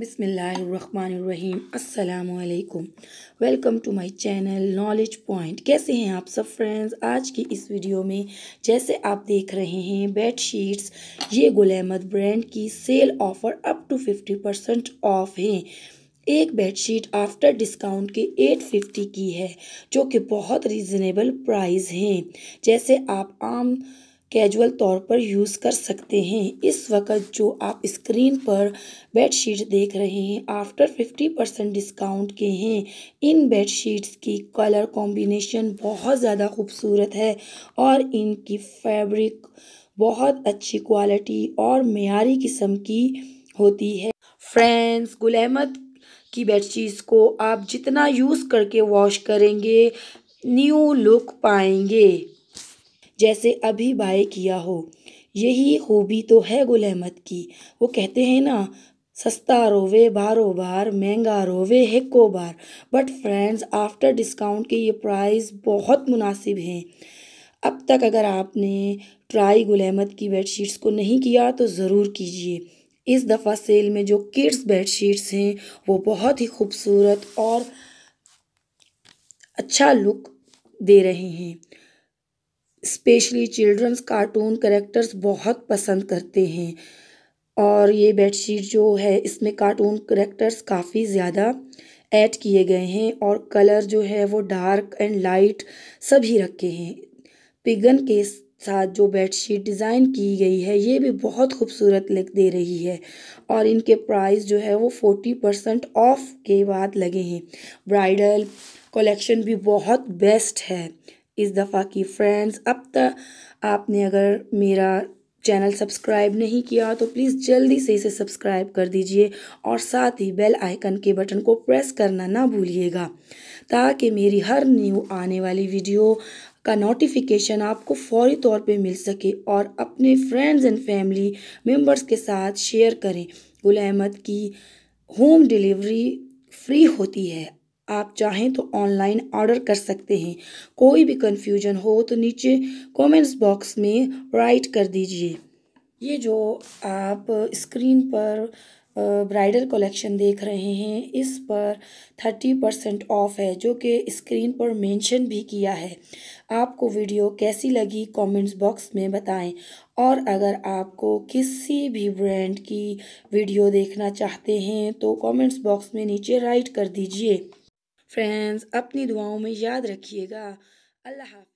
बिसमीम् अल्लाम welcome to my channel knowledge point कैसे हैं आप सब फ्रेंड्स आज की इस वीडियो में जैसे आप देख रहे हैं बेड शीट्स ये गुल अहमद ब्रांड की sale offer up to fifty percent off है एक बेडशीट आफ्टर डिस्काउंट के एट फिफ्टी की है जो कि बहुत रीज़नेबल प्राइस हैं जैसे आप आम कैजुअल तौर पर यूज़ कर सकते हैं इस वक्त जो आप स्क्रीन पर बेडशीट देख रहे हैं आफ्टर फिफ्टी परसेंट डिस्काउंट के हैं इन बेडशीट्स की कलर कॉम्बिनेशन बहुत ज़्यादा खूबसूरत है और इनकी फैब्रिक बहुत अच्छी क्वालिटी और मीरी किस्म की होती है फ्रेंड्स गुल अहमद की बेडशीट्स को आप जितना यूज़ करके वॉश करेंगे न्यू लुक पाएंगे जैसे अभी बाय किया हो यही खूबी तो है गुल अहमद की वो कहते हैं ना सस्ता रोवे बारो बार महंगा रोवे हेको बार बट फ्रेंड्स आफ्टर डिस्काउंट के ये प्राइस बहुत मुनासिब हैं अब तक अगर आपने ट्राई गुल अहमद की बेडशीट्स को नहीं किया तो ज़रूर कीजिए इस दफ़ा सेल में जो किड्स बेडशीट्स हैं वो बहुत ही खूबसूरत और अच्छा लुक दे रहे हैं स्पेशली चिल्ड्रंस कार्टून करेक्टर्स बहुत पसंद करते हैं और ये बेडशीट जो है इसमें कार्टून करेक्टर्स काफ़ी ज़्यादा ऐड किए गए हैं और कलर जो है वो डार्क एंड लाइट सभी रखे हैं पिगन के साथ जो बेडशीट डिज़ाइन की गई है ये भी बहुत खूबसूरत लग दे रही है और इनके प्राइस जो है वो फोर्टी परसेंट ऑफ के बाद लगे हैं ब्राइडल कलेक्शन भी बहुत बेस्ट है इस दफ़ा की फ्रेंड्स अब तक आपने अगर मेरा चैनल सब्सक्राइब नहीं किया तो प्लीज़ जल्दी से इसे सब्सक्राइब कर दीजिए और साथ ही बेल आइकन के बटन को प्रेस करना ना भूलिएगा ताकि मेरी हर न्यू आने वाली वीडियो का नोटिफिकेशन आपको फौरी तौर पे मिल सके और अपने फ्रेंड्स एंड फैमिली मेंबर्स के साथ शेयर करें गुल अहमद की होम डिलीवरी फ्री होती है आप चाहें तो ऑनलाइन ऑर्डर कर सकते हैं कोई भी कन्फ्यूजन हो तो नीचे कमेंट्स बॉक्स में राइट कर दीजिए ये जो आप स्क्रीन पर ब्राइडल कलेक्शन देख रहे हैं इस पर थर्टी परसेंट ऑफ़ है जो कि स्क्रीन पर मेंशन भी किया है आपको वीडियो कैसी लगी कमेंट्स बॉक्स में बताएं और अगर आपको किसी भी ब्रांड की वीडियो देखना चाहते हैं तो कमेंट्स बॉक्स में नीचे राइट कर दीजिए फ्रेंड्स अपनी दुआओं में याद रखिएगा अल्लाह हाफ